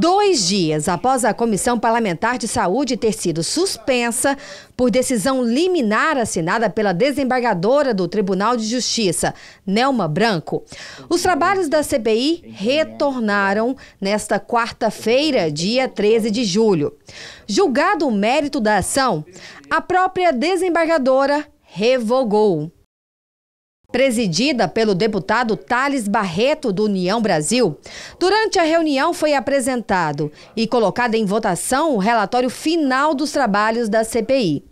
Dois dias após a Comissão Parlamentar de Saúde ter sido suspensa por decisão liminar assinada pela desembargadora do Tribunal de Justiça, Nelma Branco, os trabalhos da CPI retornaram nesta quarta-feira, dia 13 de julho. Julgado o mérito da ação, a própria desembargadora revogou presidida pelo deputado Thales Barreto, do União Brasil. Durante a reunião foi apresentado e colocado em votação o relatório final dos trabalhos da CPI.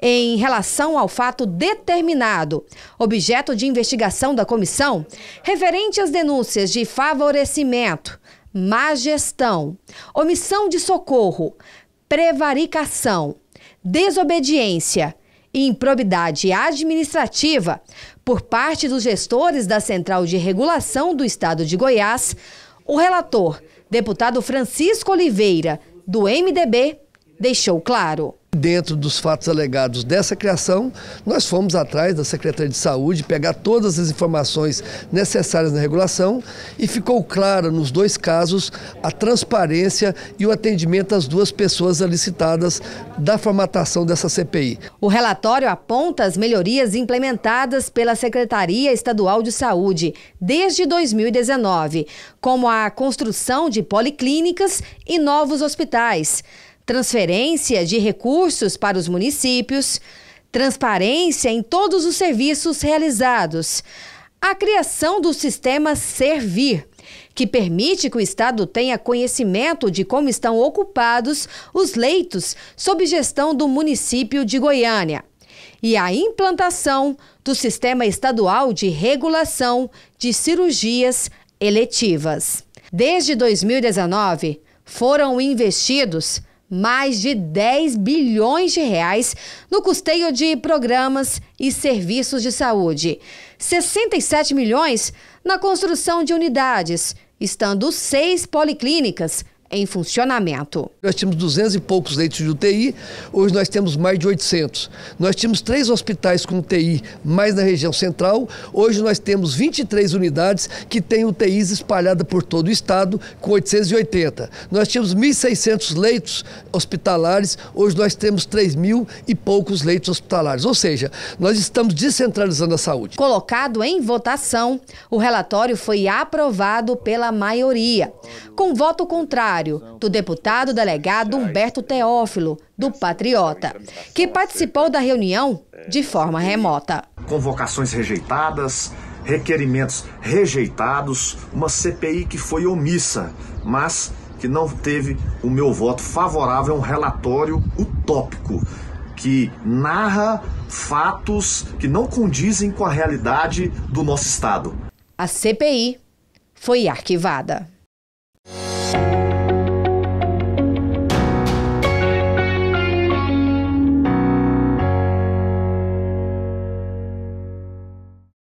Em relação ao fato determinado, objeto de investigação da comissão, referente às denúncias de favorecimento, má gestão, omissão de socorro, prevaricação, desobediência, improbidade administrativa por parte dos gestores da Central de Regulação do Estado de Goiás, o relator, deputado Francisco Oliveira, do MDB, deixou claro. Dentro dos fatos alegados dessa criação, nós fomos atrás da Secretaria de Saúde pegar todas as informações necessárias na regulação e ficou clara nos dois casos a transparência e o atendimento às duas pessoas alicitadas da formatação dessa CPI. O relatório aponta as melhorias implementadas pela Secretaria Estadual de Saúde desde 2019, como a construção de policlínicas e novos hospitais transferência de recursos para os municípios, transparência em todos os serviços realizados, a criação do sistema Servir, que permite que o Estado tenha conhecimento de como estão ocupados os leitos sob gestão do município de Goiânia e a implantação do Sistema Estadual de Regulação de Cirurgias Eletivas. Desde 2019, foram investidos mais de 10 bilhões de reais no custeio de programas e serviços de saúde, 67 milhões na construção de unidades, estando seis policlínicas, em funcionamento. Nós tínhamos 200 e poucos leitos de UTI, hoje nós temos mais de 800. Nós tínhamos três hospitais com UTI, mais na região central. Hoje nós temos 23 unidades que têm UTIs espalhadas por todo o estado, com 880. Nós tínhamos 1.600 leitos hospitalares, hoje nós temos 3 mil e poucos leitos hospitalares. Ou seja, nós estamos descentralizando a saúde. Colocado em votação, o relatório foi aprovado pela maioria. Com voto contrário, do deputado delegado Humberto Teófilo, do Patriota, que participou da reunião de forma remota. Convocações rejeitadas, requerimentos rejeitados, uma CPI que foi omissa, mas que não teve o meu voto favorável a é um relatório utópico que narra fatos que não condizem com a realidade do nosso estado. A CPI foi arquivada.